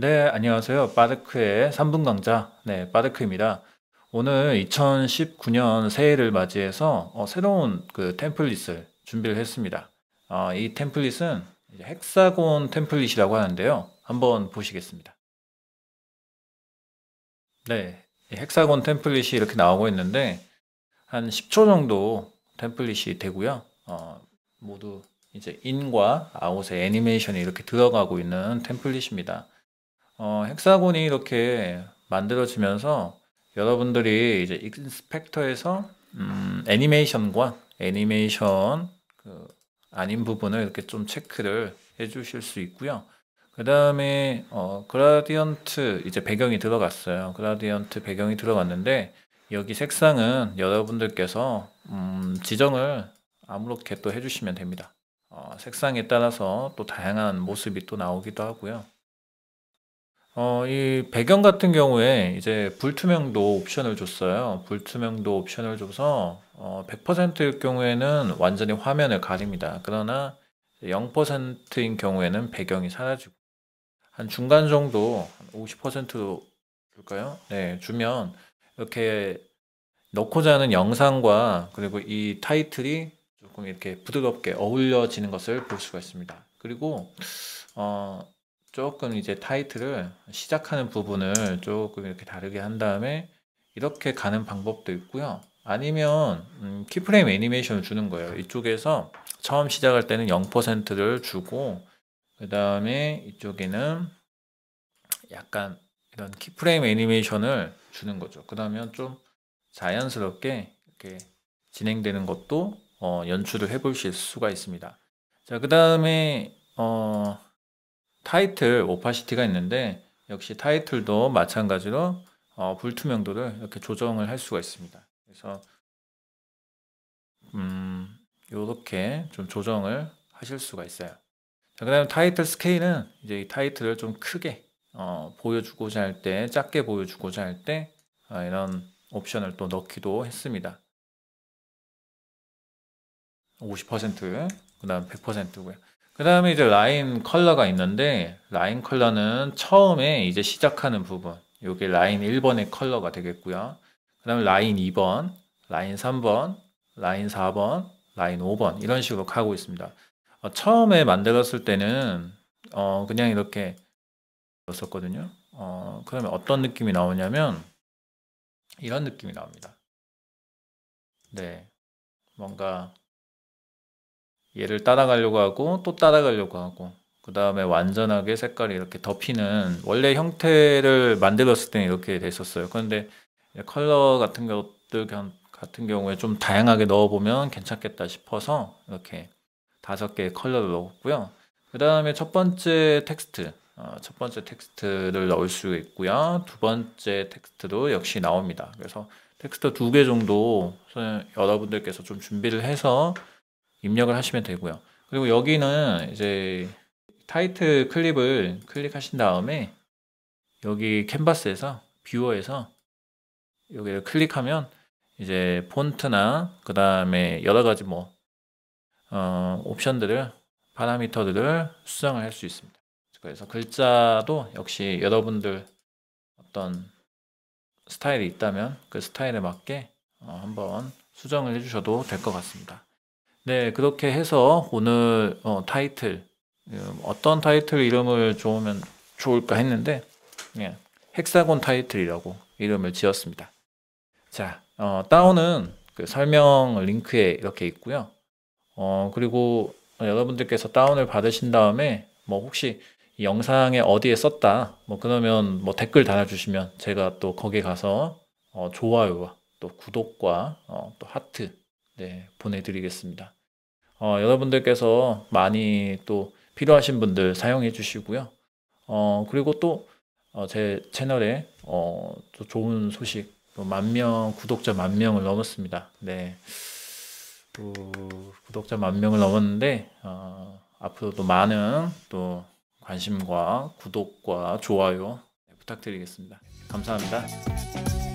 네, 안녕하세요. 빠드크의 3분 강좌, 네, 빠드크입니다 오늘 2019년 새해를 맞이해서 어, 새로운 그 템플릿을 준비를 했습니다. 어, 이 템플릿은 헥사곤 템플릿이라고 하는데요. 한번 보시겠습니다. 네, 헥사곤 템플릿이 이렇게 나오고 있는데 한 10초 정도 템플릿이 되고요. 어, 모두 이제 인과 아웃의 애니메이션이 이렇게 들어가고 있는 템플릿입니다. 어, 헥사곤이 이렇게 만들어지면서 여러분들이 이제 인스펙터에서 음, 애니메이션과 애니메이션 그 아닌 부분을 이렇게 좀 체크를 해주실 수 있고요. 그 다음에 어, 그라디언트 이제 배경이 들어갔어요. 그라디언트 배경이 들어갔는데 여기 색상은 여러분들께서 음, 지정을 아무렇게 또 해주시면 됩니다. 어, 색상에 따라서 또 다양한 모습이 또 나오기도 하고요. 어, 이 배경 같은 경우에 이제 불투명도 옵션을 줬어요. 불투명도 옵션을 줘서 어, 100%일 경우에는 완전히 화면을 가립니다. 그러나 0%인 경우에는 배경이 사라지고 한 중간 정도 50%로 줄까요? 네, 주면 이렇게 넣고자 하는 영상과 그리고 이 타이틀이 조금 이렇게 부드럽게 어울려지는 것을 볼 수가 있습니다. 그리고 어 조금 이제 타이틀을 시작하는 부분을 조금 이렇게 다르게 한 다음에 이렇게 가는 방법도 있고요. 아니면 음, 키프레임 애니메이션을 주는 거예요. 이쪽에서 처음 시작할 때는 0%를 주고 그 다음에 이쪽에는 약간 이런 키프레임 애니메이션을 주는 거죠. 그러면 좀 자연스럽게 이렇게 진행되는 것도 어, 연출을 해보실 수가 있습니다. 자, 그 다음에 어, 타이틀 오파시티가 있는데 역시 타이틀도 마찬가지로 어, 불투명도를 이렇게 조정을 할 수가 있습니다. 그래서 음, 이렇게좀 조정을 하실 수가 있어요. 자, 그다음에 타이틀 스케일은 이제 이 타이틀을 좀 크게 어, 보여주고자 할 때, 작게 보여주고자 할때 어, 이런 옵션을 또 넣기도 했습니다. 50%, 그 다음 100%고요. 그 다음에 이제 라인 컬러가 있는데 라인 컬러는 처음에 이제 시작하는 부분 요게 라인 1번의 컬러가 되겠고요 그 다음에 라인 2번 라인 3번 라인 4번 라인 5번 이런 식으로 가고 있습니다 어, 처음에 만들었을 때는 어, 그냥 이렇게 넣었거든요 어, 그러면 어떤 느낌이 나오냐면 이런 느낌이 나옵니다 네 뭔가 얘를 따라가려고 하고 또 따라가려고 하고 그 다음에 완전하게 색깔이 이렇게 덮이는 원래 형태를 만들었을 때는 이렇게 됐었어요. 그런데 컬러 같은 것들 같은 경우에 좀 다양하게 넣어보면 괜찮겠다 싶어서 이렇게 다섯 개의 컬러를 넣었고요. 그 다음에 첫 번째 텍스트 어, 첫 번째 텍스트를 넣을 수 있고요. 두 번째 텍스트도 역시 나옵니다. 그래서 텍스트 두 개 정도 여러분들께서 좀 준비를 해서 입력을 하시면 되고요. 그리고 여기는 이제 타이틀 클립을 클릭하신 다음에 여기 캔버스에서 뷰어에서 여기를 클릭하면 이제 폰트나 그 다음에 여러 가지 뭐 어, 옵션들을 파라미터들을 수정을 할 수 있습니다. 그래서 글자도 역시 여러분들 어떤 스타일이 있다면 그 스타일에 맞게 어, 한번 수정을 해주셔도 될 것 같습니다. 네, 그렇게 해서 오늘 어, 타이틀 음, 어떤 타이틀 이름을 좋으면 좋을까 했는데 예, 헥사곤 타이틀이라고 이름을 지었습니다. 자, 어, 다운은 그 설명 링크에 이렇게 있고요. 어, 그리고 여러분들께서 다운을 받으신 다음에 뭐 혹시 영상에 어디에 썼다 뭐 그러면 뭐 댓글 달아주시면 제가 또거기 가서 어, 좋아요와 또 구독과 어, 또 하트 네, 보내드리겠습니다. 어, 여러분들께서 많이 또 필요하신 분들 사용해 주시고요. 어, 그리고 또제 어, 채널에 어, 또 좋은 소식 만 명 구독자 만 명을 넘었습니다. 네. 또 구독자 만 명을 넘었는데 어, 앞으로도 많은 또 관심과 구독과 좋아요 부탁드리겠습니다. 감사합니다.